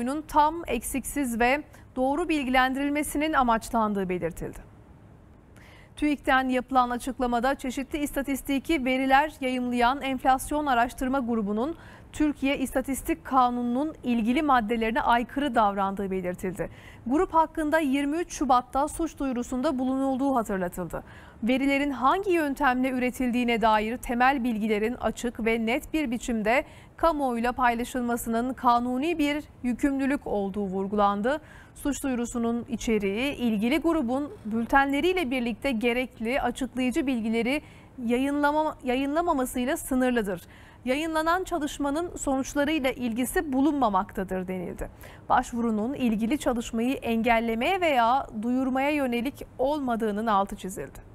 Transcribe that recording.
kamuoyunun tam, eksiksiz ve doğru bilgilendirilmesinin amaçlandığı belirtildi. TÜİK'ten yapılan açıklamada çeşitli istatistiki veriler yayımlayan enflasyon araştırma grubunun Türkiye İstatistik Kanunu'nun ilgili maddelerine aykırı davrandığı belirtildi. Grup hakkında 23 Şubat'ta suç duyurusunda bulunulduğu hatırlatıldı. Verilerin hangi yöntemle üretildiğine dair temel bilgilerin açık ve net bir biçimde kamuoyuyla paylaşılmasının kanuni bir yükümlülük olduğu vurgulandı. Suç duyurusunun içeriği ilgili grubun bültenleriyle birlikte gerekli açıklayıcı bilgileri yayınlama, yayınlamamasıyla sınırlıdır. Yayınlanan çalışmanın sonuçlarıyla ilgisi bulunmamaktadır denildi. Başvurunun ilgili çalışmayı engellemeye veya duyurmaya yönelik olmadığının altı çizildi.